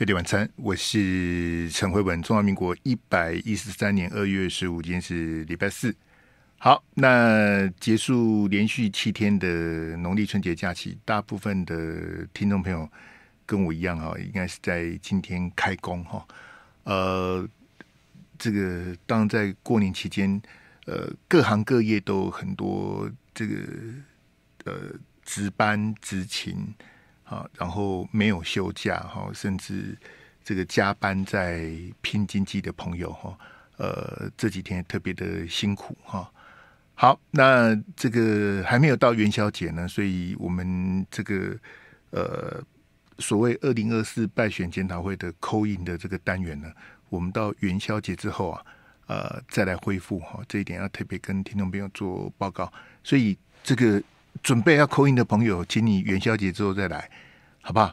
夜底晚餐，我是陈慧文。中华民国一百一十三年二月十五，今天是礼拜四。好，那结束连续七天的农历春节假期，大部分的听众朋友跟我一样哈，应该是在今天开工哈。呃，这个当然在过年期间，呃，各行各业都有很多这个呃值班执勤。啊，然后没有休假哈，甚至这个加班在拼经济的朋友哈，呃，这几天特别的辛苦哈。好，那这个还没有到元宵节呢，所以我们这个呃所谓二零二四败选检讨会的扣印的这个单元呢，我们到元宵节之后啊，呃，再来恢复哈，这一点要特别跟听众朋友做报告。所以这个。准备要扣印的朋友，请你元宵节之后再来，好不好？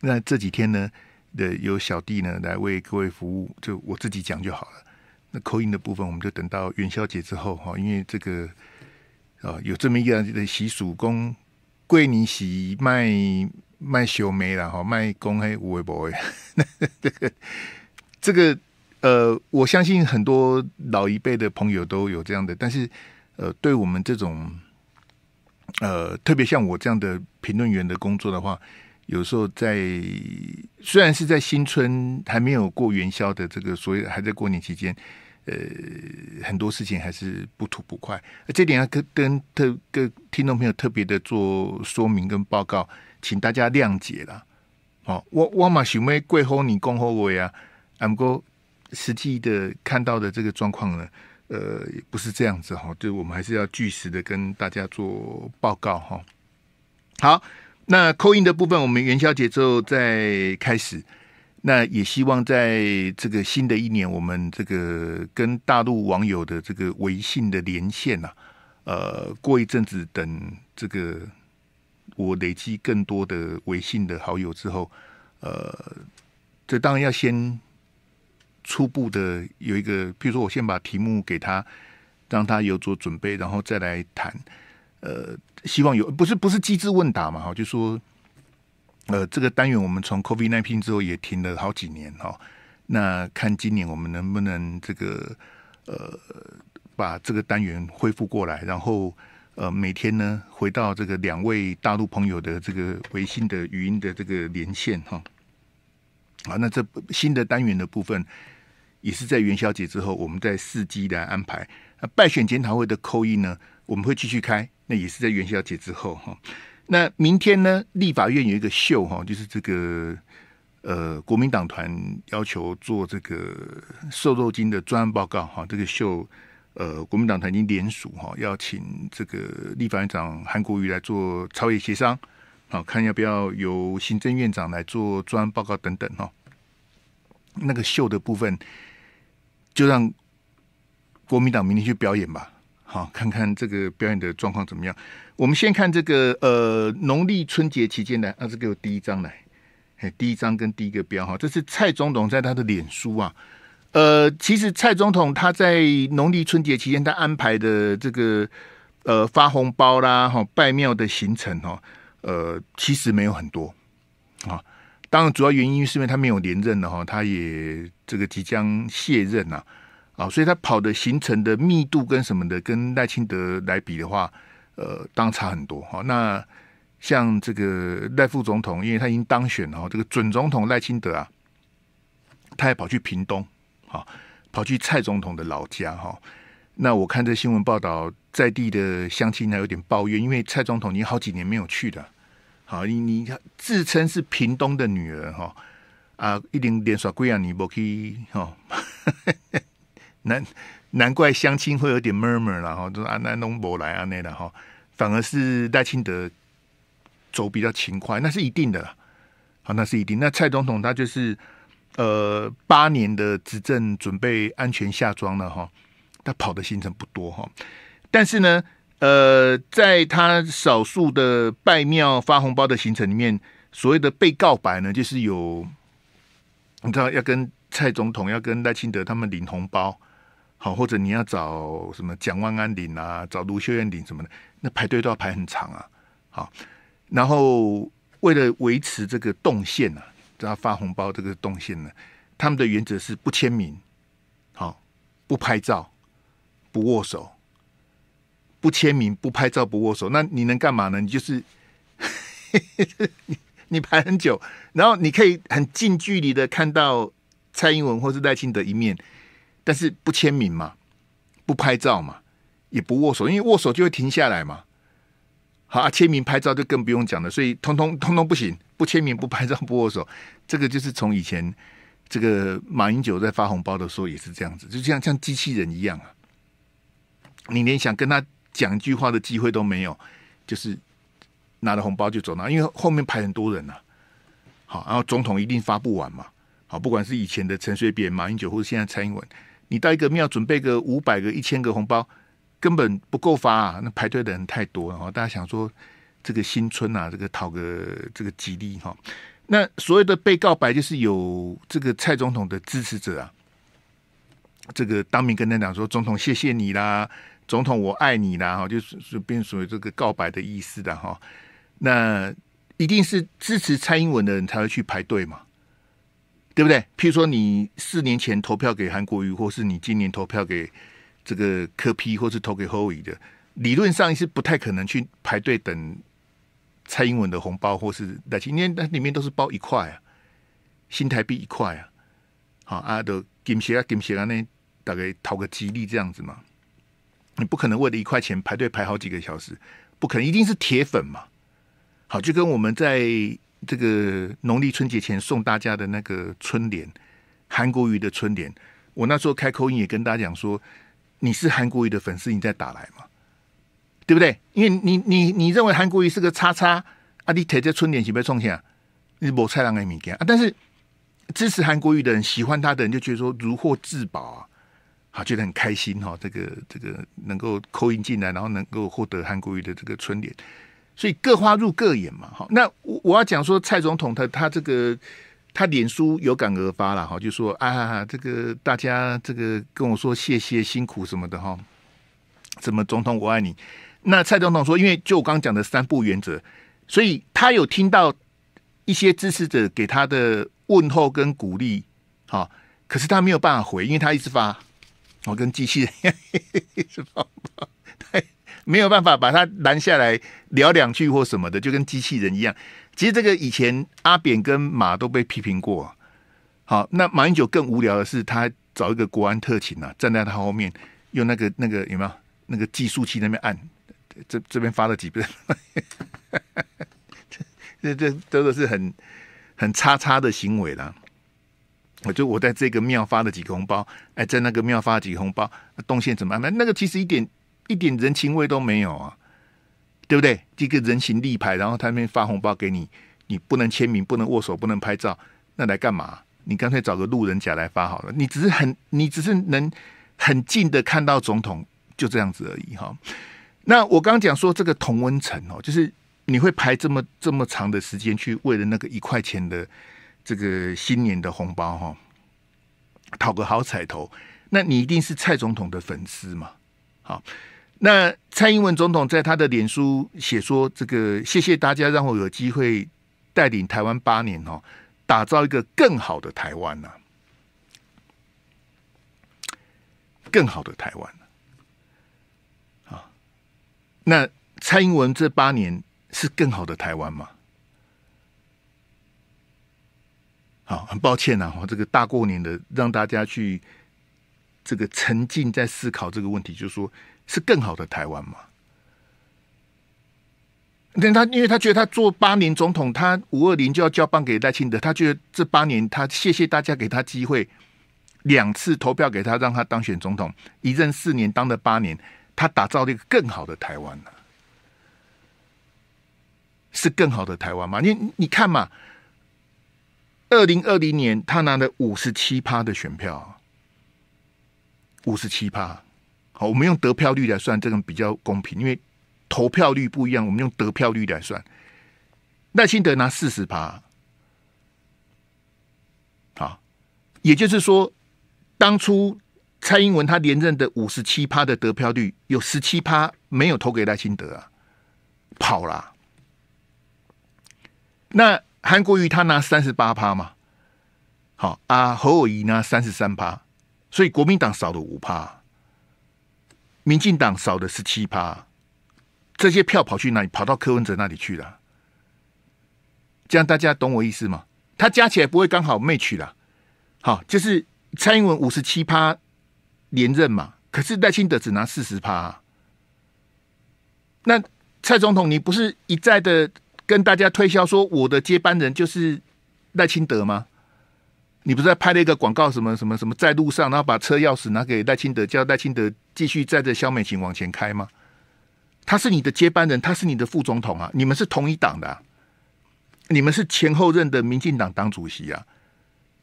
那这几天呢的，有小弟呢来为各位服务，就我自己讲就好了。那扣印的部分，我们就等到元宵节之后哈，因为这个啊，有这么一个的习俗，公桂林喜卖卖小梅了哈，卖公黑乌龟不会。这个呃，我相信很多老一辈的朋友都有这样的，但是呃，对我们这种。呃，特别像我这样的评论员的工作的话，有时候在虽然是在新春还没有过元宵的这个，所以还在过年期间，呃，很多事情还是不吐不快。这点要跟跟特跟听众朋友特别的做说明跟报告，请大家谅解啦。好，我我马许妹贵候你恭候我呀。俺哥实际的看到的这个状况呢？呃，不是这样子哈，就我们还是要据实的跟大家做报告哈。好，那口音的部分，我们元宵节之后再开始。那也希望在这个新的一年，我们这个跟大陆网友的这个微信的连线呐，呃，过一阵子等这个我累积更多的微信的好友之后，呃，这当然要先。初步的有一个，譬如说我先把题目给他，让他有做准备，然后再来谈。呃，希望有不是不是机制问答嘛？哈，就说，呃，这个单元我们从 Covid nineteen 之后也停了好几年哈。那看今年我们能不能这个呃把这个单元恢复过来，然后呃每天呢回到这个两位大陆朋友的这个微信的语音的这个连线哈。好，那这新的单元的部分。也是在元宵节之后，我们在伺机来安排。那败选检讨会的扣一呢，我们会继续开。那也是在元宵节之后哈。那明天呢，立法院有一个秀哈，就是这个呃国民党团要求做这个瘦肉精的专案报告哈。这个秀，呃国民党团已经联署哈，要请这个立法院长韩国瑜来做超越协商，好看要不要由行政院长来做专案报告等等哈。那个秀的部分。就让国民党明天去表演吧，好，看看这个表演的状况怎么样。我们先看这个呃，农历春节期间的啊，这给我第一张来，哎，第一张跟第一个标哈，这是蔡总统在他的脸书啊，呃，其实蔡总统他在农历春节期间他安排的这个呃发红包啦哈，拜庙的行程哦，呃，其实没有很多啊。当然，主要原因是因为他没有连任了哈，他也这个即将卸任呐，啊，所以他跑的行程的密度跟什么的，跟赖清德来比的话，呃，当差很多哈。那像这个赖副总统，因为他已经当选了，这个准总统赖清德啊，他也跑去屏东，啊，跑去蔡总统的老家哈。那我看这新闻报道，在地的乡亲还有点抱怨，因为蔡总统已经好几年没有去了。好，你你自称是屏东的女儿哈啊，一点点耍贵啊，你不可以哈，难难怪相亲会有点 murmur 然后就是啊那弄不来啊那的哈，反而是赖清德走比较勤快，那是一定的啦。好，那是一定。那蔡总统他就是呃八年的执政，准备安全下庄了哈，他跑的行程不多哈，但是呢。呃，在他少数的拜庙发红包的行程里面，所谓的被告白呢，就是有你知道要跟蔡总统、要跟赖清德他们领红包，好，或者你要找什么蒋万安领啊，找卢修燕领什么的，那排队都要排很长啊，好，然后为了维持这个动线呢，要发红包这个动线呢，他们的原则是不签名，好，不拍照，不握手。不签名，不拍照，不握手，那你能干嘛呢？你就是 你，排很久，然后你可以很近距离的看到蔡英文或是赖清德一面，但是不签名嘛，不拍照嘛，也不握手，因为握手就会停下来嘛。好，啊，签名、拍照就更不用讲了，所以通通通通不行，不签名，不拍照，不握手，这个就是从以前这个马英九在发红包的时候也是这样子，就像像机器人一样啊。你连想跟他。讲一句话的机会都没有，就是拿着红包就走了，因为后面排很多人呐。好，然后总统一定发不完嘛。好，不管是以前的陈水扁、马英九，或者现在蔡英文，你到一个庙准备个五百个、一千个红包，根本不够发啊。那排队的人太多了，大家想说这个新春啊，这个讨个这个吉利哈。那所有的被告白，就是有这个蔡总统的支持者啊，这个当面跟他讲说，总统谢谢你啦。总统，我爱你啦！哈，就是是变属于这个告白的意思的哈。那一定是支持蔡英文的人才会去排队嘛，对不对？譬如说，你四年前投票给韩国瑜，或是你今年投票给这个柯 P，或是投给侯伟的，理论上是不太可能去排队等蔡英文的红包，或是那今天那里面都是包一块啊，新台币一块啊。好，啊，都给谁啊，给谁啊，那大概讨个吉利这样子嘛。你不可能为了一块钱排队排好几个小时，不可能一定是铁粉嘛？好，就跟我们在这个农历春节前送大家的那个春联，韩国语的春联，我那时候开口音也跟大家讲说，你是韩国语的粉丝，你在打来嘛？对不对？因为你你你认为韩国语是个叉叉啊？你贴这春联是不冲送钱？你无菜啷个米讲啊？但是支持韩国语的人，喜欢他的人就觉得说如获至宝啊。啊，觉得很开心哈，这个这个能够扣音进来，然后能够获得韩国瑜的这个春联，所以各花入各眼嘛哈。那我我要讲说蔡总统他他这个他脸书有感而发了哈，就说啊这个大家这个跟我说谢谢辛苦什么的哈，怎么总统我爱你？那蔡总统说，因为就我刚讲的三不原则，所以他有听到一些支持者给他的问候跟鼓励，哦，可是他没有办法回，因为他一直发。我跟机器人一样嘿，直跑跑，对，没有办法把他拦下来聊两句或什么的，就跟机器人一样。其实这个以前阿扁跟马都被批评过。好，那马英九更无聊的是，他找一个国安特勤啊，站在他后面，用那个那个有没有那个计数器那边按，这这边发了几遍，这这这都是很很叉叉的行为了。我就我在这个庙发了几个红包，哎，在那个庙发几个红包，动线怎么安排？那个其实一点一点人情味都没有啊，对不对？一个人情立牌，然后他那边发红包给你，你不能签名，不能握手，不能拍照，那来干嘛？你干脆找个路人甲来发好了。你只是很，你只是能很近的看到总统，就这样子而已哈。那我刚讲说这个同温层哦，就是你会排这么这么长的时间去为了那个一块钱的。这个新年的红包哈，讨个好彩头。那你一定是蔡总统的粉丝嘛？好，那蔡英文总统在他的脸书写说：“这个谢谢大家让我有机会带领台湾八年哦，打造一个更好的台湾呢，更好的台湾啊，那蔡英文这八年是更好的台湾吗？好，很抱歉呐！我这个大过年的，让大家去这个沉浸在思考这个问题，就是说是更好的台湾嘛？那他因为他觉得他做八年总统，他五二零就要交棒给赖清德，他觉得这八年他谢谢大家给他机会，两次投票给他让他当选总统，一任四年当了八年，他打造了一个更好的台湾是更好的台湾吗？你你看嘛。二零二零年，他拿了五十七趴的选票，五十七趴。好，我们用得票率来算，这种比较公平，因为投票率不一样，我们用得票率来算。赖清德拿四十趴，啊，也就是说，当初蔡英文他连任的五十七趴的得票率，有十七趴没有投给赖清德啊，跑了。那。韩国瑜他拿三十八趴嘛，好啊，侯友宜拿三十三趴，所以国民党少的五趴，民进党少的是七趴，这些票跑去哪里？跑到柯文哲那里去了。这样大家懂我意思吗？他加起来不会刚好没去了。好，就是蔡英文五十七趴连任嘛，可是赖清德只拿四十趴。那蔡总统，你不是一再的？跟大家推销说我的接班人就是赖清德吗？你不是在拍了一个广告，什么什么什么在路上，然后把车钥匙拿给赖清德，叫赖清德继续载着肖美琴往前开吗？他是你的接班人，他是你的副总统啊！你们是同一党的，你们是前后任的民进党党主席啊！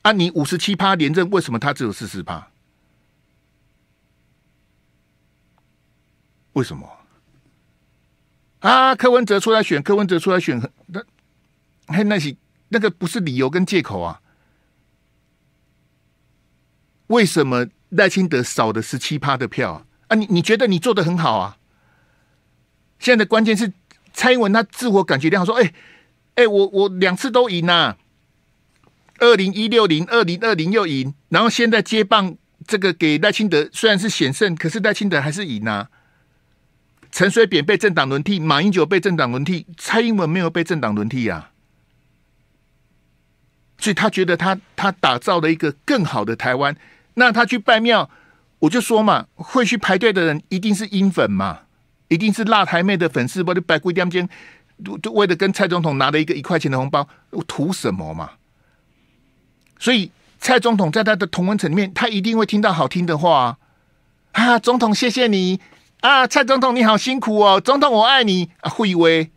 啊，你五十七趴连任，为什么他只有四十趴？为什么？啊，柯文哲出来选，柯文哲出来选，那，嘿，那些那个不是理由跟借口啊？为什么赖清德少的十七趴的票啊？啊，你你觉得你做的很好啊？现在的关键是蔡英文他自我感觉良好，说，哎，哎，我我两次都赢呐，二零一六零二零二零又赢，然后现在接棒这个给赖清德，虽然是险胜，可是赖清德还是赢呐。陈水扁被政党轮替，马英九被政党轮替，蔡英文没有被政党轮替呀，所以他觉得他他打造了一个更好的台湾。那他去拜庙，我就说嘛，会去排队的人一定是英粉嘛，一定是辣台妹的粉丝，不然白骨点将，就就为了跟蔡总统拿了一个一块钱的红包，我图什么嘛？所以蔡总统在他的同文层里面，他一定会听到好听的话啊，总统谢谢你。啊，蔡总统你好辛苦哦，总统我爱你啊！惠威，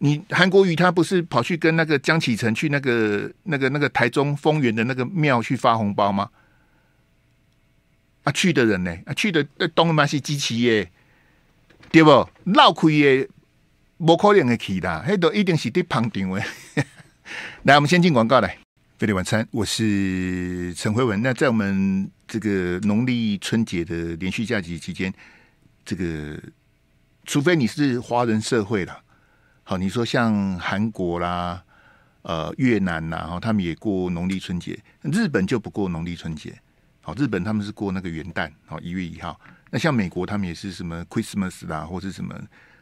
你韩国瑜他不是跑去跟那个江启澄去那个那个那个台中丰原的那个庙去发红包吗？啊，去的人呢？啊，去的东马是机器耶，对不？绕开耶，不可能的去啦，嘿，都一定是得旁听的。来，我们先进广告来，费力晚餐，我是陈慧文。那在我们这个农历春节的连续假期期间。这个，除非你是华人社会啦，好，你说像韩国啦，呃，越南呐，哈，他们也过农历春节，日本就不过农历春节，好，日本他们是过那个元旦，好，一月一号。那像美国他们也是什么 Christmas 啦，或是什么，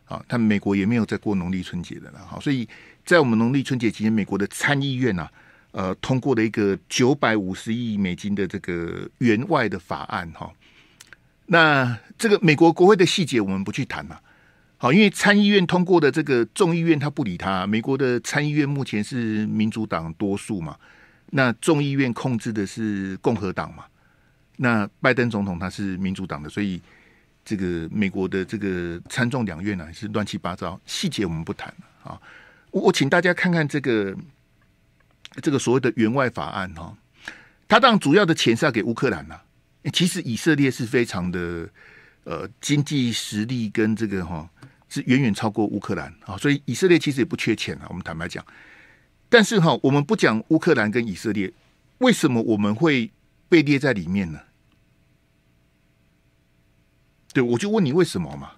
啊，他们美国也没有在过农历春节的了，好，所以在我们农历春节期间，美国的参议院啊。呃，通过了一个九百五十亿美金的这个援外的法案，哈。那这个美国国会的细节我们不去谈了，好，因为参议院通过的这个众议院他不理他。美国的参议院目前是民主党多数嘛，那众议院控制的是共和党嘛，那拜登总统他是民主党的，所以这个美国的这个参众两院呢是乱七八糟，细节我们不谈了啊。我我请大家看看这个这个所谓的援外法案哦，他当主要的钱是要给乌克兰呐。其实以色列是非常的，呃，经济实力跟这个哈是远远超过乌克兰啊，所以以色列其实也不缺钱啊。我们坦白讲，但是哈，我们不讲乌克兰跟以色列，为什么我们会被列在里面呢？对，我就问你为什么嘛？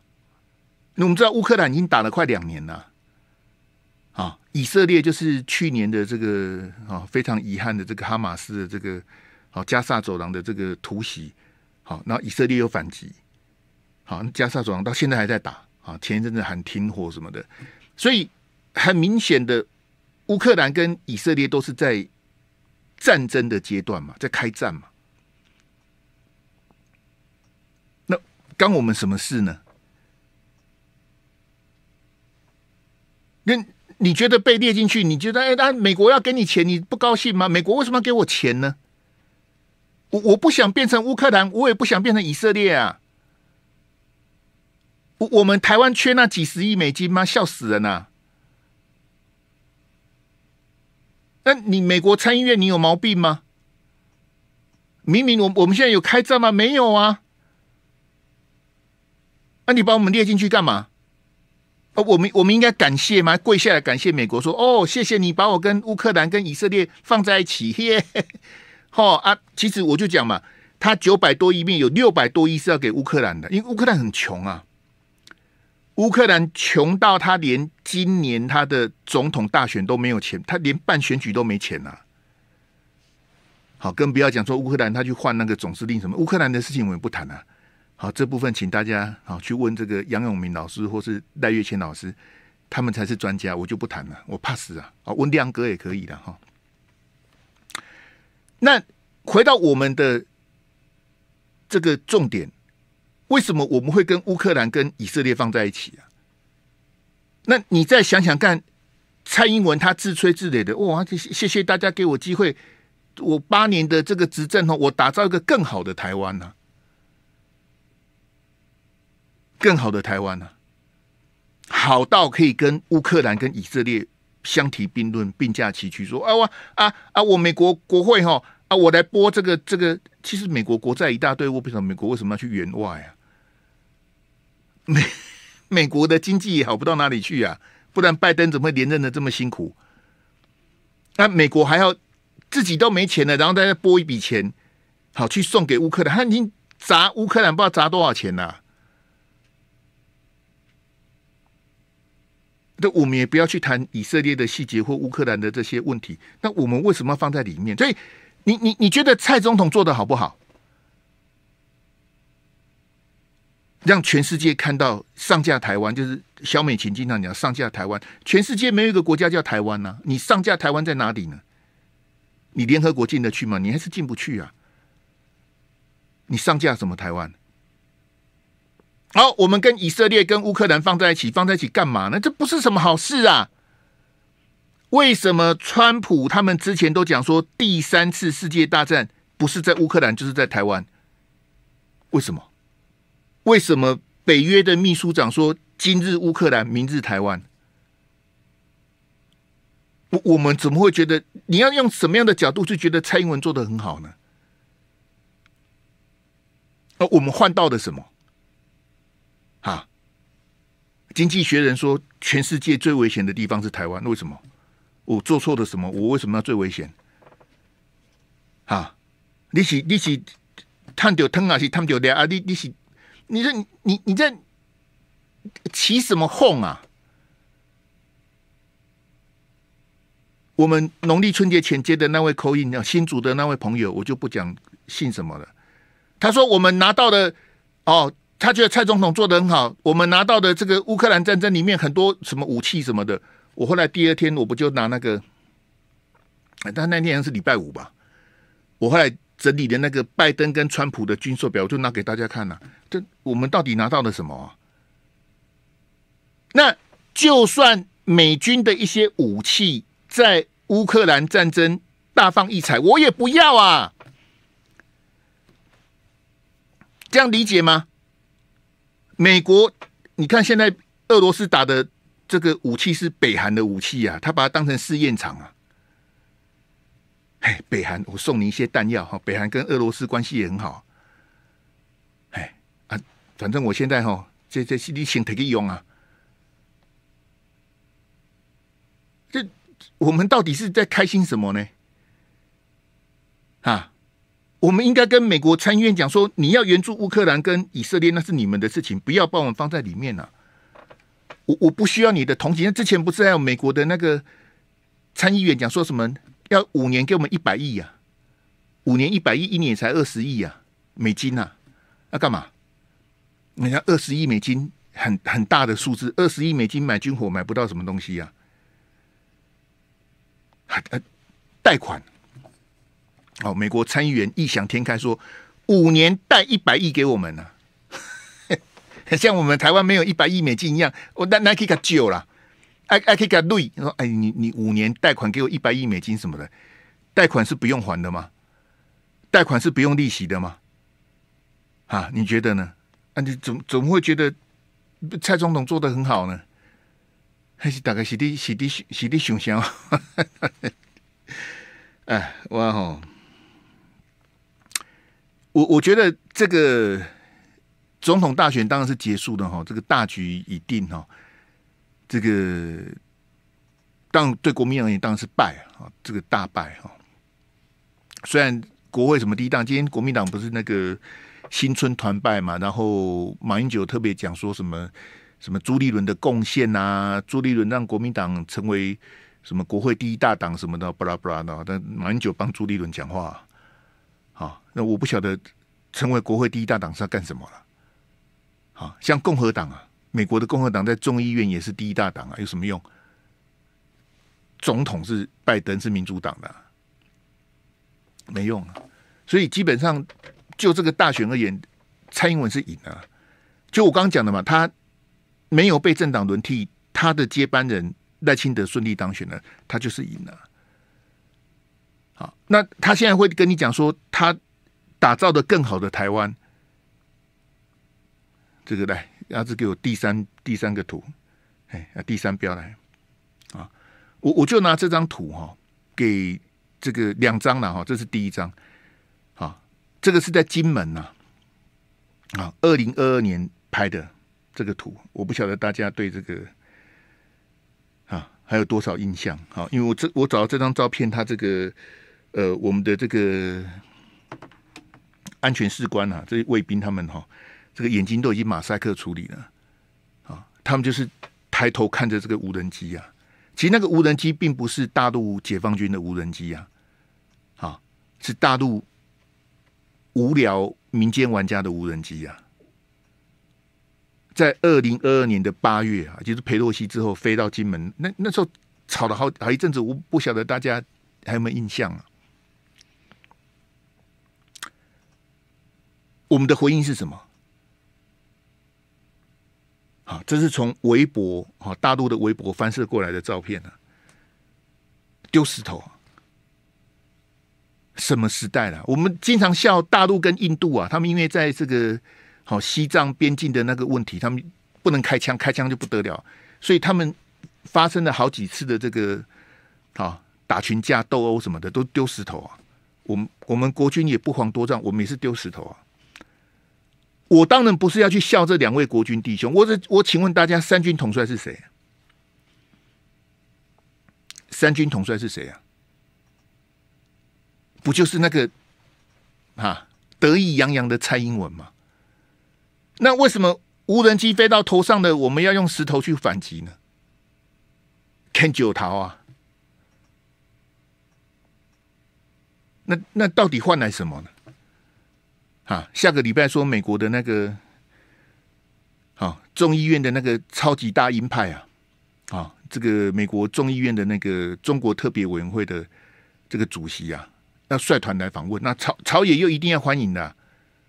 那我们知道乌克兰已经打了快两年了，啊，以色列就是去年的这个啊，非常遗憾的这个哈马斯的这个。好加沙走廊的这个突袭，好，那以色列又反击，好，加沙走廊到现在还在打，啊，前一阵子喊停火什么的，所以很明显的，乌克兰跟以色列都是在战争的阶段嘛，在开战嘛，那关我们什么事呢？那你觉得被列进去，你觉得哎，那美国要给你钱，你不高兴吗？美国为什么要给我钱呢？我我不想变成乌克兰，我也不想变成以色列啊！我我们台湾缺那几十亿美金吗？笑死人了！那你美国参议院，你有毛病吗？明明我我们现在有开战吗？没有啊！那你把我们列进去干嘛？哦，我们我们应该感谢吗？跪下来感谢美国，说哦，谢谢你把我跟乌克兰跟以色列放在一起嘿嘿哦啊，其实我就讲嘛，他九百多亿面有六百多亿是要给乌克兰的，因为乌克兰很穷啊，乌克兰穷到他连今年他的总统大选都没有钱，他连办选举都没钱呐。好，更不要讲说乌克兰他去换那个总司令什么，乌克兰的事情我们不谈啊。好，这部分请大家好去问这个杨永明老师或是赖月谦老师，他们才是专家，我就不谈了，我怕死啊。啊，温亮哥也可以的哈。那回到我们的这个重点，为什么我们会跟乌克兰跟以色列放在一起啊？那你再想想看，蔡英文他自吹自擂的哇，谢谢大家给我机会，我八年的这个执政哦，我打造一个更好的台湾呢，更好的台湾呢，好到可以跟乌克兰跟以色列。相提并论，并驾齐驱，说啊哇啊啊！我美国国会哈啊，我来拨这个这个，其实美国国债一大堆，我为什么美国为什么要去援外啊？美美国的经济也好不到哪里去啊，不然拜登怎么会连任的这么辛苦？那美国还要自己都没钱了，然后再拨一笔钱，好去送给乌克兰，他已经砸乌克兰不知道砸多少钱呐。那我们也不要去谈以色列的细节或乌克兰的这些问题。那我们为什么要放在里面？所以，你你你觉得蔡总统做的好不好？让全世界看到上架台湾，就是小美琴经常讲上架台湾，全世界没有一个国家叫台湾呐！你上架台湾在哪里呢？你联合国进得去吗？你还是进不去啊！你上架什么台湾？好，我们跟以色列、跟乌克兰放在一起，放在一起干嘛呢？这不是什么好事啊！为什么川普他们之前都讲说第三次世界大战不是在乌克兰，就是在台湾？为什么？为什么北约的秘书长说今日乌克兰，明日台湾？我我们怎么会觉得你要用什么样的角度去觉得蔡英文做的很好呢？而我们换到的什么？啊！经济学人说，全世界最危险的地方是台湾。为什么？我做错了什么？我为什么要最危险？啊！你是你是探酒疼啊，是探酒的啊？你你是你这你你这在起什么哄啊？我们农历春节前接的那位口音，新组的那位朋友，我就不讲姓什么了。他说，我们拿到的哦。他觉得蔡总统做的很好，我们拿到的这个乌克兰战争里面很多什么武器什么的，我后来第二天我不就拿那个？但那天是礼拜五吧？我后来整理的那个拜登跟川普的军售表，我就拿给大家看了。这我们到底拿到了什么？那就算美军的一些武器在乌克兰战争大放异彩，我也不要啊！这样理解吗？美国，你看现在俄罗斯打的这个武器是北韩的武器啊，他把它当成试验场啊。哎，北韩，我送你一些弹药哈。北韩跟俄罗斯关系也很好。哎啊，反正我现在哈，这这是你钱可以用啊。这我们到底是在开心什么呢？啊？我们应该跟美国参议院讲说，你要援助乌克兰跟以色列，那是你们的事情，不要把我们放在里面了。我我不需要你的同情。之前不是还有美国的那个参议员讲说什么要五年给我们一百亿呀？五年一百亿，一年才二十亿啊，美金呐？那干嘛？人家二十亿美金，很很大的数字，二十亿美金买军火买不到什么东西呀？还呃贷款。哦，美国参议员异想天开说五年贷一百亿给我们呢，像我们台湾没有一百亿美金一样。我那那可以给久了，哎哎可以给累。你说哎，你你五年贷款给我一百亿美金什么的，贷款是不用还的吗？贷款是不用利息的吗？啊，你觉得呢？啊，你怎怎么会觉得蔡总统做的很好呢？还是大概是的，是的，是的，想想啊！哎，我吼。我我觉得这个总统大选当然是结束的哈，这个大局已定哈，这个当对国民党而言当然是败啊，这个大败啊。虽然国会什么第一今天国民党不是那个新春团拜嘛，然后马英九特别讲说什么什么朱立伦的贡献呐，朱立伦让国民党成为什么国会第一大党什么的，巴拉巴拉的，但马英九帮朱立伦讲话。好，那我不晓得成为国会第一大党是要干什么了。好，像共和党啊，美国的共和党在众议院也是第一大党啊，有什么用？总统是拜登，是民主党的，没用啊。所以基本上就这个大选而言，蔡英文是赢了。就我刚刚讲的嘛，他没有被政党轮替，他的接班人赖清德顺利当选了，他就是赢了。好，那他现在会跟你讲说，他打造的更好的台湾，这个来，阿志给我第三第三个图，哎，第三标来，啊，我我就拿这张图哈，给这个两张了哈，这是第一张，好，这个是在金门呐，啊，二零二二年拍的这个图，我不晓得大家对这个，啊，还有多少印象？好，因为我这我找到这张照片，它这个。呃，我们的这个安全士官啊，这些卫兵他们哈，这个眼睛都已经马赛克处理了啊。他们就是抬头看着这个无人机啊。其实那个无人机并不是大陆解放军的无人机啊，啊，是大陆无聊民间玩家的无人机啊。在二零二二年的八月啊，就是佩洛西之后飞到金门，那那时候吵了好好一阵子，我不晓得大家还有没有印象啊。我们的回应是什么？好，这是从微博好，大陆的微博翻摄过来的照片呢。丢石头，什么时代了？我们经常笑大陆跟印度啊，他们因为在这个好西藏边境的那个问题，他们不能开枪，开枪就不得了，所以他们发生了好几次的这个啊打群架、斗殴什么的，都丢石头啊。我们我们国军也不遑多让，我们也是丢石头啊。我当然不是要去笑这两位国军弟兄。我这我请问大家，三军统帅是谁？三军统帅是谁啊？不就是那个啊得意洋洋的蔡英文吗？那为什么无人机飞到头上的，我们要用石头去反击呢 k n 九桃啊，那那到底换来什么呢？啊，下个礼拜说美国的那个，好众议院的那个超级大鹰派啊，啊，这个美国众议院的那个中国特别委员会的这个主席啊，那率团来访问，那朝朝野又一定要欢迎的，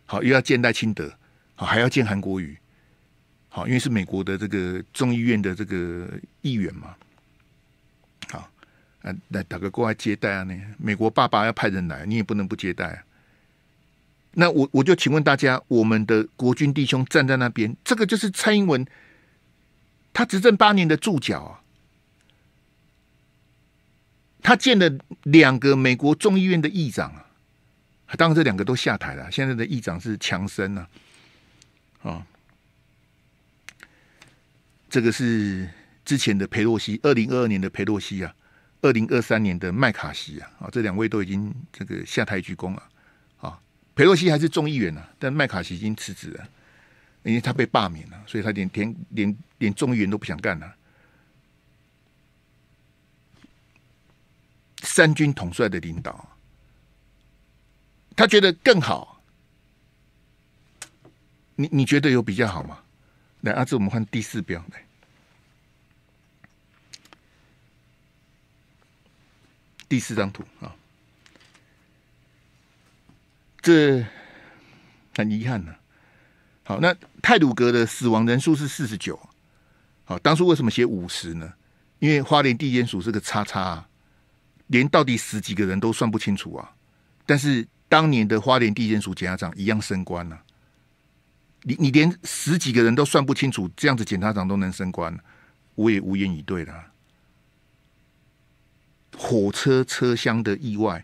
好，又要见待清德，好还要见韩国瑜，好，因为是美国的这个众议院的这个议员嘛，好，啊，来打个过来接待啊，那美国爸爸要派人来，你也不能不接待啊。那我我就请问大家，我们的国军弟兄站在那边，这个就是蔡英文他执政八年的注脚啊。他见了两个美国众议院的议长啊，当然这两个都下台了，现在的议长是强森呢。啊，这个是之前的佩洛西，二零二二年的佩洛西啊，二零二三年的麦卡锡啊，啊，这两位都已经这个下台鞠躬了。佩洛西还是众议员呢，但麦卡锡已经辞职了，因为他被罢免了，所以他连连连连众议员都不想干了。三军统帅的领导，他觉得更好。你你觉得有比较好吗？来，阿志，我们换第四标来，第四张图啊。这很遗憾呢。好，那泰鲁格的死亡人数是四十九。好，当初为什么写五十呢？因为花莲地检署是个叉叉，啊，连到底死几个人都算不清楚啊。但是当年的花莲地检署检察长一样升官了，你你连十几个人都算不清楚，这样子检察长都能升官，我也无言以对了。火车车厢的意外。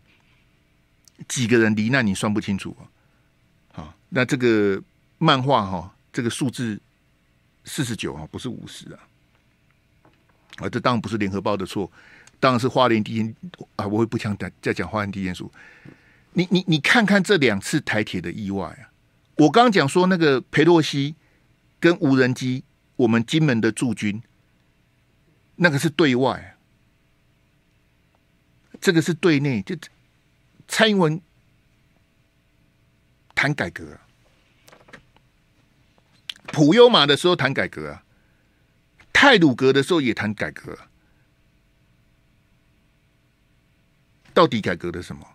几个人罹难你算不清楚啊！好，那这个漫画哈，这个数字四十九啊，不是五十啊！啊，这当然不是联合报的错，当然是花莲地震啊！我也不想再再讲花莲地震数。你你你看看这两次台铁的意外啊！我刚刚讲说那个裴洛西跟无人机，我们金门的驻军，那个是对外，这个是对内，就。蔡英文谈改革，普悠玛的时候谈改革啊，泰鲁格的时候也谈改革，到底改革的什么？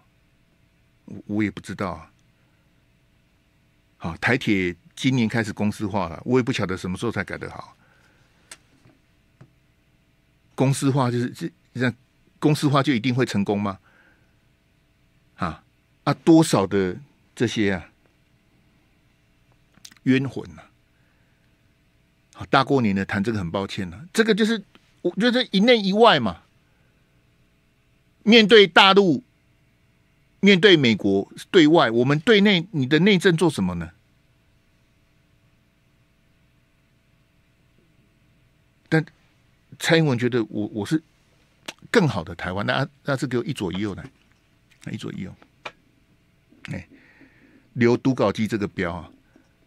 我也不知道。好，台铁今年开始公司化了，我也不晓得什么时候才改得好。公司化就是这，那公司化就一定会成功吗？啊，多少的这些啊冤魂呐！好大过年的谈这个，很抱歉了。这个就是，我觉得一内一外嘛，面对大陆，面对美国对外，我们对内，你的内政做什么呢？但蔡英文觉得，我我是更好的台湾。那那是给我一左一右的，那一左一右。哎，留读稿机这个标啊，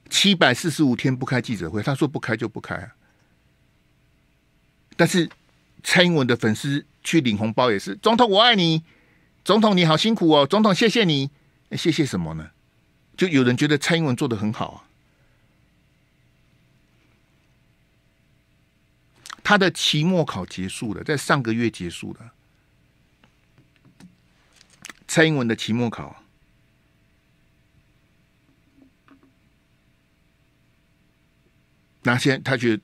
七百四十五天不开记者会，他说不开就不开啊。但是蔡英文的粉丝去领红包也是，总统我爱你，总统你好辛苦哦，总统谢谢你，谢谢什么呢？就有人觉得蔡英文做的很好啊。他的期末考结束了，在上个月结束了，蔡英文的期末考。那在他觉得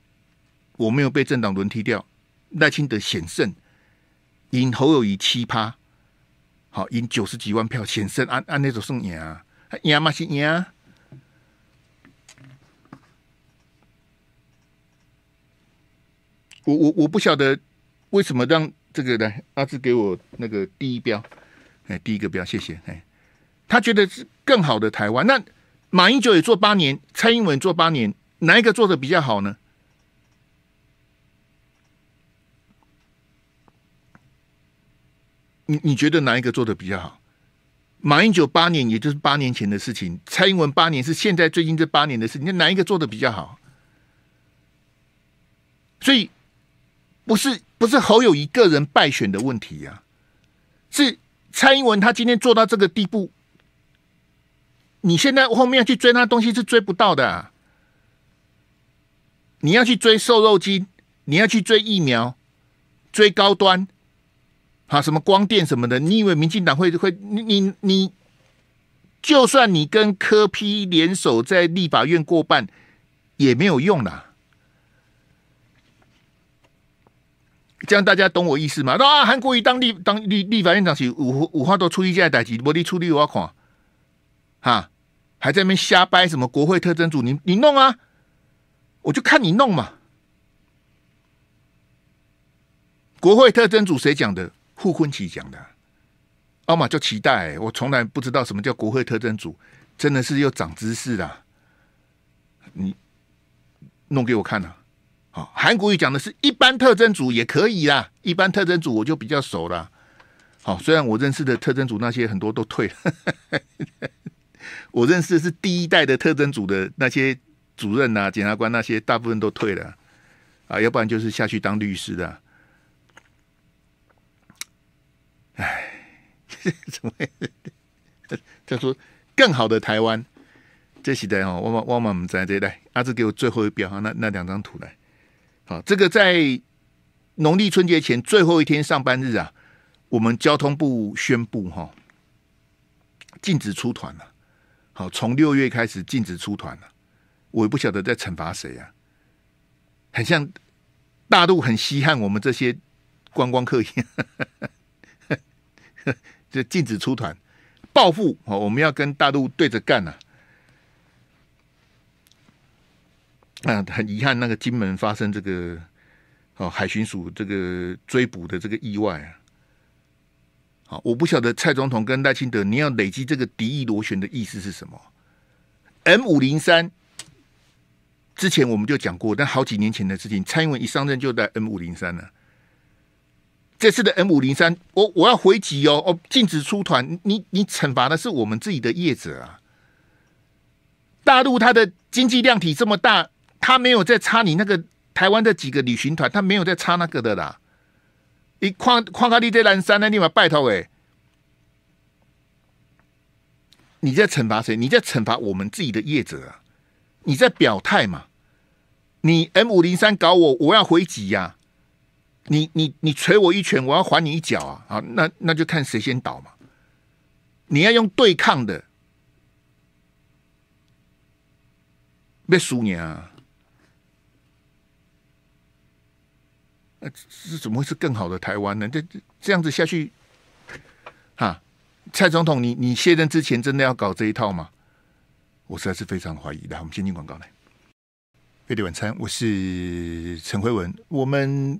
我没有被政党轮替掉，赖清德险胜，赢侯友谊七趴，好赢九十几万票险胜，按按那种送赢啊，赢嘛是赢。我我我不晓得为什么让这个来阿志给我那个第一标，哎，第一个标谢谢，哎，他觉得是更好的台湾。那马英九也做八年，蔡英文做八年。哪一个做的比较好呢？你你觉得哪一个做的比较好？马英九八年，也就是八年前的事情；蔡英文八年是现在最近这八年的事情。那哪一个做的比较好？所以不是不是侯友一个人败选的问题呀，是蔡英文他今天做到这个地步，你现在后面去追他东西是追不到的。你要去追瘦肉精，你要去追疫苗，追高端，啊，什么光电什么的。你以为民进党会会你你你，就算你跟科批联手在立法院过半，也没有用啦。这样大家懂我意思吗？啊，韩国瑜当立当立立法院长时，五五花都出一届代几，摩的出六万款。哈，还在那边瞎掰什么国会特征组？你你弄啊！我就看你弄嘛，国会特征组谁讲的？傅坤奇讲的。阿玛就期待，我从来不知道什么叫国会特征组，真的是又长知识了。你弄给我看了。好，韩国语讲的是一般特征组也可以啦，一般特征组我就比较熟了。好，虽然我认识的特征组那些很多都退了，我认识的是第一代的特征组的那些。主任呐，检察官那些大部分都退了啊，要不然就是下去当律师的。哎，怎么？他说更好的台湾，这时代哦，我我我们不在这代。阿志给我最后一遍哈，那那两张图来，好，这个在农历春节前最后一天上班日啊，我们交通部宣布哈，禁止出团了。好，从六月开始禁止出团了。我也不晓得在惩罚谁啊，很像大陆很稀罕我们这些观光客，一样，就禁止出团，报复哦，我们要跟大陆对着干呐。啊，很遗憾，那个金门发生这个哦海巡署这个追捕的这个意外啊。好，我不晓得蔡总统跟赖清德，你要累积这个敌意螺旋的意思是什么？M 五零三。之前我们就讲过，但好几年前的事情。蔡英文一上任就在 M 五零三了。这次的 M 五零三，我我要回击哦！哦，禁止出团，你你惩罚的是我们自己的业者啊！大陆它的经济量体这么大，它没有在差你那个台湾的几个旅行团，它没有在差那个的啦。你矿矿卡利在南山那你把拜托哎，你在惩罚谁？你在惩罚我们自己的业者啊！你在表态嘛？你 M 五零三搞我，我要回击呀！你你你捶我一拳，我要还你一脚啊！啊，那那就看谁先倒嘛！你要用对抗的，别输你啊！那这怎么会是更好的台湾呢？这这这样子下去，哈！蔡总统，你你卸任之前，真的要搞这一套吗？我实在是非常怀疑。来，我们先听广告来，费力晚餐，我是陈辉文。我们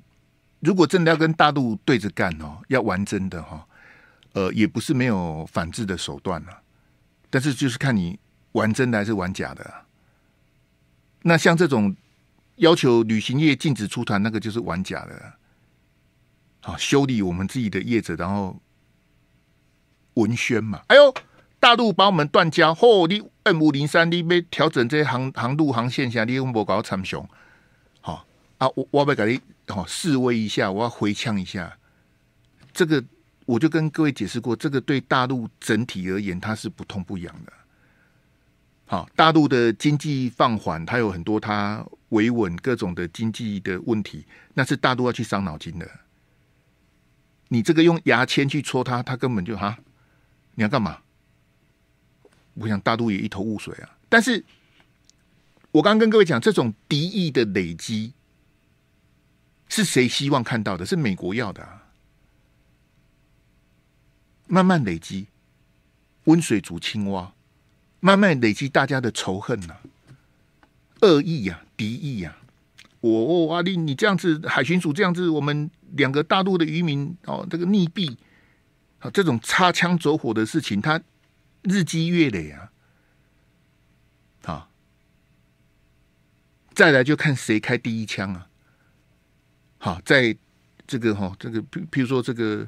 如果真的要跟大陆对着干哦，要玩真的哈，呃，也不是没有反制的手段了，但是就是看你玩真的还是玩假的。那像这种要求旅行业禁止出团，那个就是玩假的。好，修理我们自己的业者，然后文宣嘛，哎呦。大陆把我们断交，吼你 N 五零三你被调整这些航航路航线下，你又有搞参熊，好啊，我我要给你好示威一下，我要回呛一下。这个我就跟各位解释过，这个对大陆整体而言，它是不痛不痒的。好，大陆的经济放缓，它有很多它维稳各种的经济的问题，那是大陆要去伤脑筋的。你这个用牙签去戳它，它根本就哈，你要干嘛？我想大都也一头雾水啊！但是，我刚跟各位讲，这种敌意的累积，是谁希望看到的？是美国要的。啊，慢慢累积，温水煮青蛙，慢慢累积大家的仇恨呐，恶意呀，敌意呀。我哦，阿力，你这样子，海巡署这样子，我们两个大陆的渔民哦，这个溺毙，啊，这种擦枪走火的事情，他。日积月累啊，啊，再来就看谁开第一枪啊！好，在这个哈，这个譬譬如说这个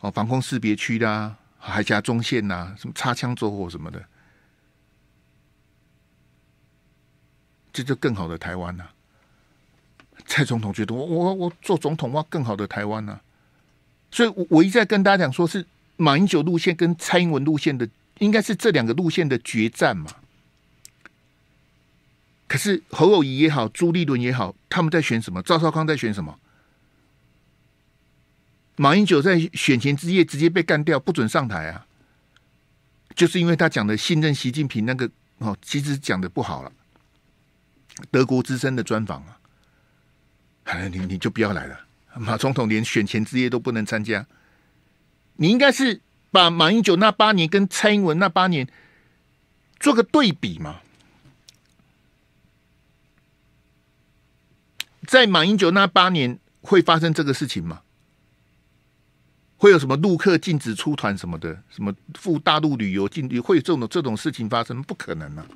哦，防空识别区啦，海峡中线呐，什么擦枪走火什么的，这就更好的台湾呐。蔡总统觉得我我我做总统哇，更好的台湾呐，所以，我我一再跟大家讲，说是马英九路线跟蔡英文路线的。应该是这两个路线的决战嘛？可是侯友谊也好，朱立伦也好，他们在选什么？赵少康在选什么？马英九在选前之夜直接被干掉，不准上台啊！就是因为他讲的信任习近平那个哦，其实讲的不好了。德国之声的专访啊，你你就不要来了。马总统连选前之夜都不能参加，你应该是。把马英九那八年跟蔡英文那八年做个对比嘛，在马英九那八年会发生这个事情吗？会有什么陆客禁止出团什么的，什么赴大陆旅游禁令，会有这种这种事情发生？不可能啊！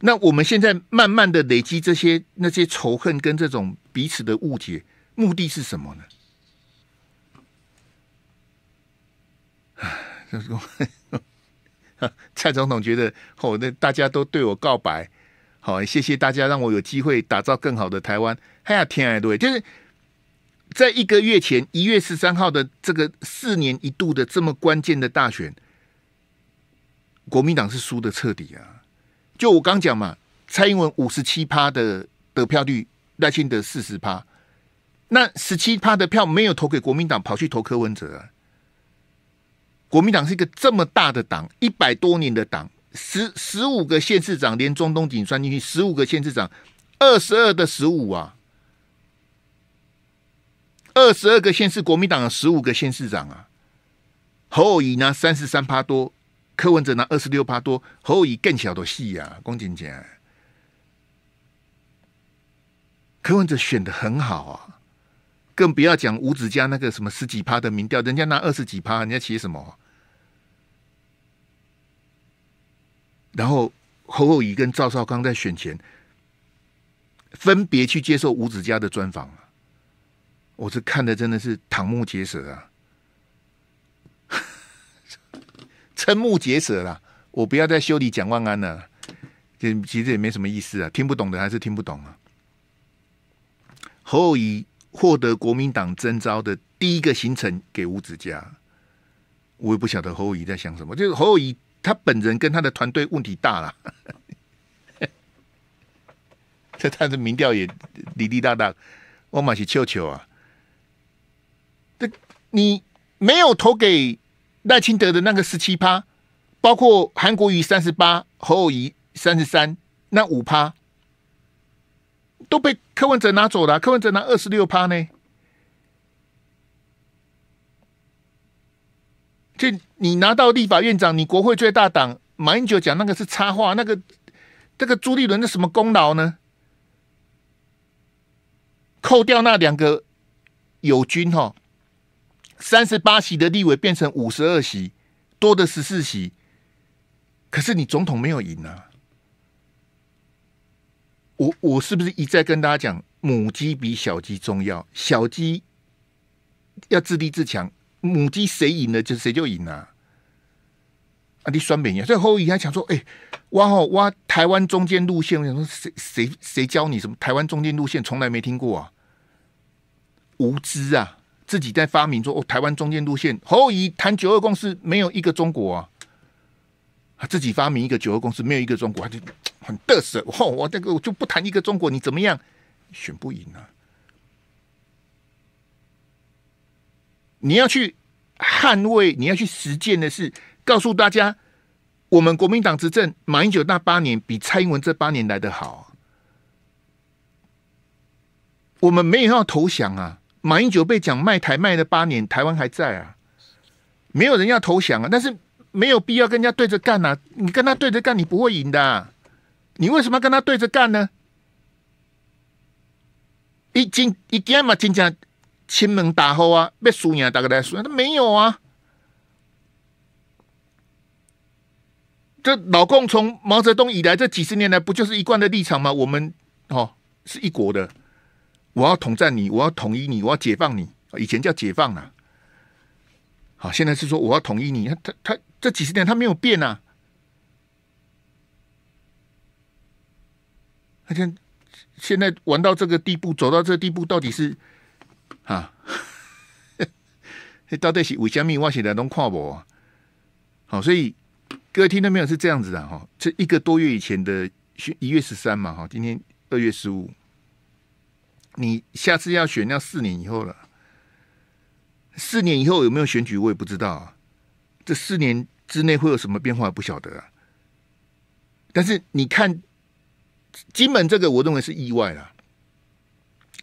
那我们现在慢慢的累积这些那些仇恨跟这种彼此的误解，目的是什么呢？蔡总统觉得哦，那大家都对我告白，好，谢谢大家让我有机会打造更好的台湾。哎呀，天啊，对，就是在一个月前一月十三号的这个四年一度的这么关键的大选，国民党是输的彻底啊！就我刚讲嘛，蔡英文五十七趴的得票率，赖清德四十趴，那十七趴的票没有投给国民党，跑去投柯文哲。国民党是一个这么大的党，一百多年的党，十十五个县市长，连中东锦算进去，十五个县市长，二十二的十五啊，二十二个县市，国民党有十五个县市长啊。侯友宜拿三十三趴多，柯文哲拿二十六趴多，侯友更小的细啊，龚景杰，柯文哲选的很好啊，更不要讲五指家那个什么十几趴的民调，人家拿二十几趴，人家其什么。然后侯友谊跟赵少康在选前分别去接受吴子嘉的专访啊，我是看的真的是瞠目结舌啊，瞠目结舌啦！我不要再修理蒋万安了，这其实也没什么意思啊，听不懂的还是听不懂啊。侯友谊获得国民党征召的第一个行程给吴子嘉，我也不晓得侯友谊在想什么，就是侯友谊。他本人跟他的团队问题大了，这他的民调也滴滴答答，我马是求求啊！这你没有投给赖清德的那个十七趴，包括韩国瑜三十八，侯友谊三十三，那五趴都被柯文哲拿走了，柯文哲拿二十六趴呢。就你拿到立法院长，你国会最大党马英九讲那个是插话，那个这个朱立伦的什么功劳呢？扣掉那两个友军哈，三十八席的立委变成五十二席，多的十四席。可是你总统没有赢啊！我我是不是一再跟大家讲母鸡比小鸡重要？小鸡要自立自强。母鸡谁赢了就谁就赢了啊！你酸面赢。所以侯怡还想说：“哎，挖哦挖台湾中间路线。”我想说：“谁谁谁教你什么台湾中间路线？从来没听过啊，无知啊！自己在发明说哦，台湾中间路线。”侯怡谈九二共识没有一个中国啊，他自己发明一个九二共识没有一个中国，他就很得瑟。吼，我这个我就不谈一个中国，你怎么样？选不赢啊！你要去捍卫，你要去实践的是告诉大家，我们国民党执政马英九那八年比蔡英文这八年来的好。我们没有要投降啊，马英九被讲卖台卖了八年，台湾还在啊，没有人要投降啊。但是没有必要跟人家对着干呐，你跟他对着干，你不会赢的。你为什么要跟他对着干呢？一进一跌嘛，金价。亲门打后啊，别输赢大哥来输赢，他没有啊。这老共从毛泽东以来，这几十年来不就是一贯的立场吗？我们哦，是一国的，我要统战你，我要统一你，我要解放你。以前叫解放啊，好，现在是说我要统一你。他他这几十年他没有变呐。而且现在玩到这个地步，走到这个地步，到底是？啊，到底是为虾米挖起来能跨我？好，所以各位听到没有？是这样子的哈。这一个多月以前的，一月十三嘛，哈，今天二月十五。你下次要选，要四年以后了。四年以后有没有选举，我也不知道啊。这四年之内会有什么变化，不晓得啊。但是你看，金门这个，我认为是意外啦。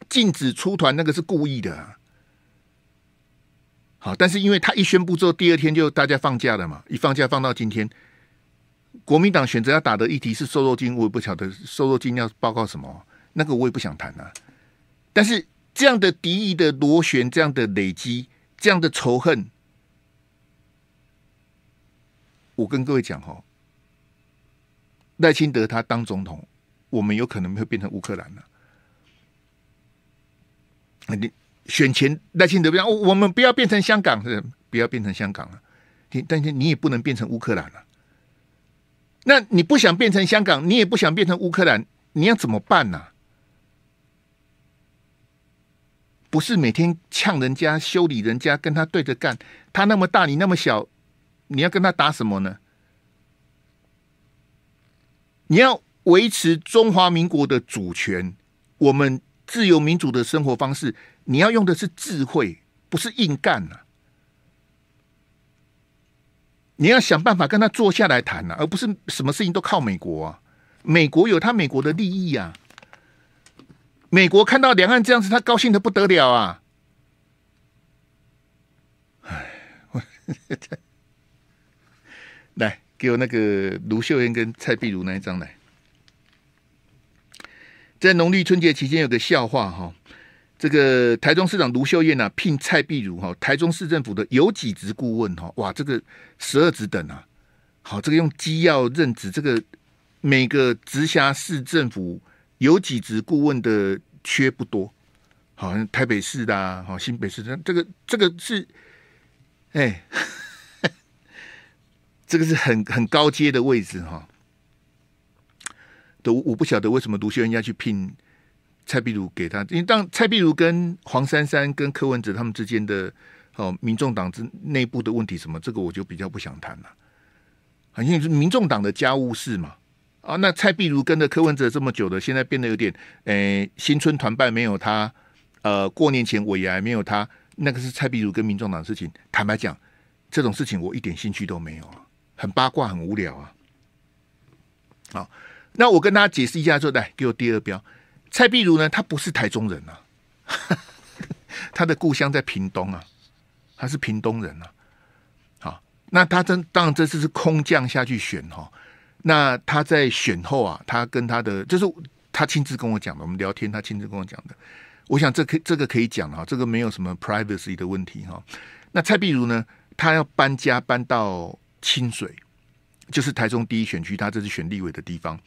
禁止出团，那个是故意的。好，但是因为他一宣布之后，第二天就大家放假了嘛，一放假放到今天，国民党选择要打的议题是瘦肉精，我也不晓得瘦肉精要报告什么，那个我也不想谈啊。但是这样的敌意的螺旋，这样的累积，这样的仇恨，我跟各位讲哦，赖清德他当总统，我们有可能会变成乌克兰了。你选前担心得不要，我们不要变成香港，不要变成香港了。你但是你也不能变成乌克兰了。那你不想变成香港，你也不想变成乌克兰，你要怎么办呢？不是每天呛人家、修理人家、跟他对着干。他那么大，你那么小，你要跟他打什么呢？你要维持中华民国的主权，我们。自由民主的生活方式，你要用的是智慧，不是硬干呐！你要想办法跟他坐下来谈呐，而不是什么事情都靠美国啊！美国有他美国的利益啊！美国看到两岸这样子，他高兴的不得了啊！来给我那个卢秀燕跟蔡碧如那一张来。在农历春节期间有个笑话哈，这个台中市长卢秀燕呢聘蔡碧如哈，台中市政府的有几职顾问哈，哇，这个十二职等啊，好，这个用机要任职，这个每个直辖市政府有几职顾问的缺不多，好像台北市的，好新北市的，这个这个是，哎，这个是很很高阶的位置哈。都我不晓得为什么卢秀燕要去聘蔡壁如给他，因为当蔡壁如跟黄珊珊跟柯文哲他们之间的哦，民众党之内部的问题什么，这个我就比较不想谈了，好像是民众党的家务事嘛。啊，那蔡壁如跟着柯文哲这么久的，现在变得有点，诶，新春团拜没有他，呃，过年前尾牙没有他，那个是蔡壁如跟民众党的事情。坦白讲，这种事情我一点兴趣都没有啊，很八卦，很无聊啊。好。那我跟他解释一下说来给我第二标。蔡碧如呢，他不是台中人呐，他的故乡在屏东啊，他是屏东人呐。好，那他真当然这次是空降下去选哈。那他在选后啊，他跟他的就是他亲自跟我讲的，我们聊天他亲自跟我讲的。我想这可这个可以讲哈，这个没有什么 privacy 的问题哈。那蔡碧如呢，他要搬家搬到清水。就是台中第一选区，她这是选立委的地方。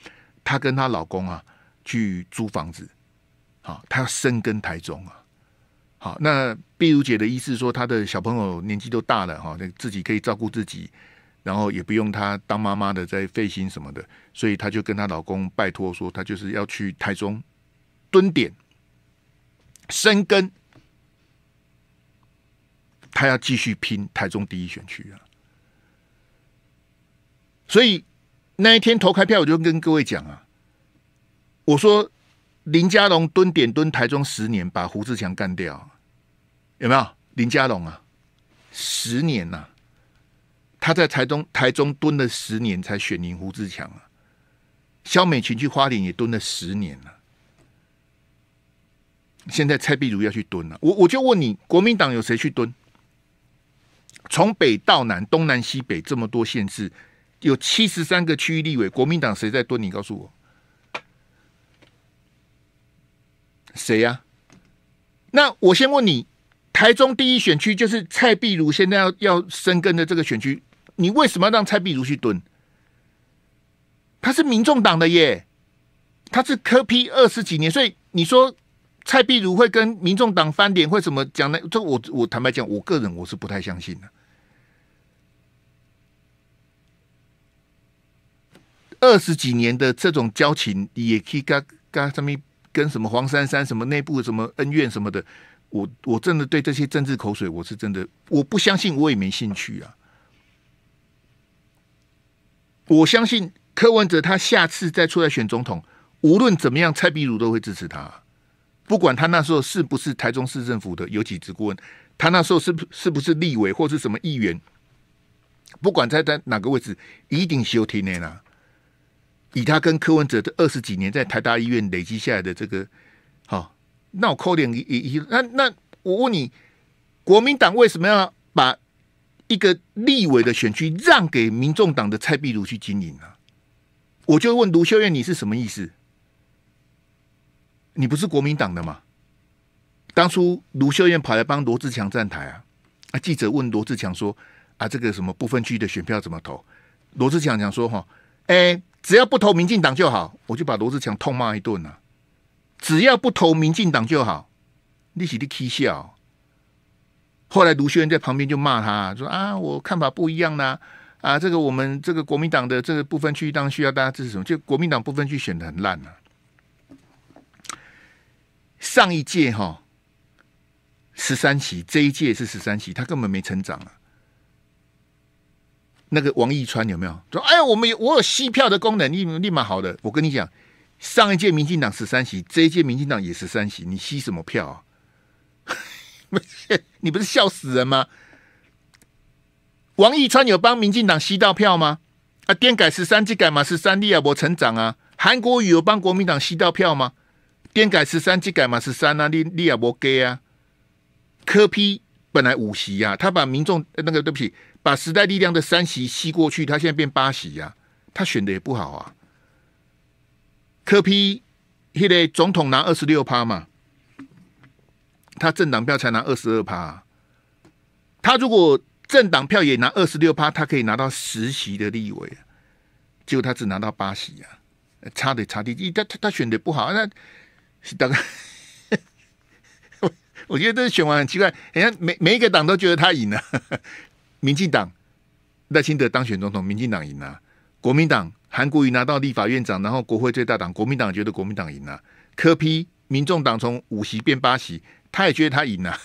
她跟她老公啊去租房子，好，她要生根台中啊。好，那碧如姐的意思说，她的小朋友年纪都大了哈，那自己可以照顾自己，然后也不用她当妈妈的在费心什么的，所以她就跟她老公拜托说，她就是要去台中蹲点，生根，她要继续拼台中第一选区啊。所以那一天投开票，我就跟各位讲啊，我说林佳龙蹲点蹲台中十年，把胡志强干掉，有没有？林佳龙啊，十年呐，他在台中台中蹲了十年才选赢胡志强啊。肖美琴去花莲也蹲了十年了，现在蔡碧如要去蹲了，我我就问你，国民党有谁去蹲？从北到南，东南西北这么多县市。有七十三个区域立委，国民党谁在蹲？你告诉我，谁呀？那我先问你，台中第一选区就是蔡碧如，现在要要生根的这个选区，你为什么要让蔡碧如去蹲？他是民众党的耶，他是科批二十几年，所以你说蔡碧如会跟民众党翻脸，会怎么讲呢？这我我坦白讲，我个人我是不太相信的。二十几年的这种交情，也可以跟跟什么跟什么黄珊珊什么内部什么恩怨什么的，我我真的对这些政治口水，我是真的我不相信，我也没兴趣啊。我相信柯文哲他下次再出来选总统，无论怎么样，蔡壁如都会支持他。不管他那时候是不是台中市政府的有几职顾问，他那时候是是不是立委或是什么议员，不管在在哪个位置，一定休庭的啦。以他跟柯文哲这二十几年在台大医院累积下来的这个，好，那我扣点一一，那那我问你，国民党为什么要把一个立委的选区让给民众党的蔡壁如去经营呢？我就问卢秀燕，你是什么意思？你不是国民党的吗？当初卢秀燕跑来帮罗志强站台啊！啊，记者问罗志强说：“啊，这个什么部分区的选票怎么投？”罗志强讲说：“哈，哎。”只要不投民进党就好，我就把罗志祥痛骂一顿呐！只要不投民进党就好，你是你气笑。后来卢轩在旁边就骂他说：“啊，我看法不一样啦、啊，这个我们这个国民党的这个部分区当需要大家支持什么？就国民党部分区选的很烂呐。上一届哈，十三席，这一届是十三席，他根本没成长啊。那个王义川有没有说？哎，我们有我有吸票的功能，立立马好的。我跟你讲，上一届民进党十三席，这一届民进党也十三席，你吸什么票啊？你不是笑死人吗？王义川有帮民进党吸到票吗？啊，电改十三级改嘛十三，你亚伯成长啊。韩国瑜有帮国民党吸到票吗？电改十三级改嘛十三啊，你你亚伯 gay 啊。柯批本来五席啊，他把民众那个对不起。把时代力量的三席吸过去，他现在变八席呀。他选的也不好啊。柯批现在总统拿二十六趴嘛，他政党票才拿二十二趴。他如果政党票也拿二十六趴，他可以拿到十席的立委。结果他只拿到八席啊，差的差的，他他他选的不好，那是大概。我觉得这选完很奇怪，人家每每一个党都觉得他赢了。民进党赖清德当选总统，民进党赢了；国民党韩国瑜拿到立法院长，然后国会最大党国民党觉得国民党赢了。科批民众党从五席变八席，他也觉得他赢了。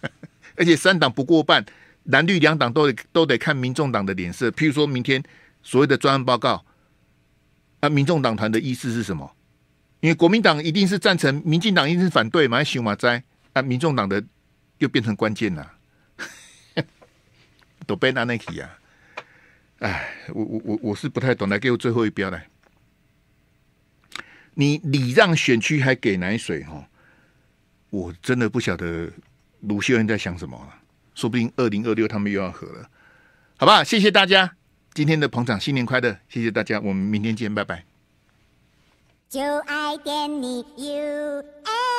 而且三党不过半，蓝绿两党都得都得看民众党的脸色。譬如说明天所谓的专案报告，啊，民众党团的意思是什么？因为国民党一定是赞成，民进党一定是反对，马习马哉啊，民众党的又变成关键了。都贝纳那奇呀！哎，我我我我是不太懂来，给我最后一标来。你礼让选区还给奶水哈？我真的不晓得卢秀恩在想什么，了。说不定二零二六他们又要和了。好吧，谢谢大家今天的捧场，新年快乐！谢谢大家，我们明天见，拜拜。就爱点你 U N。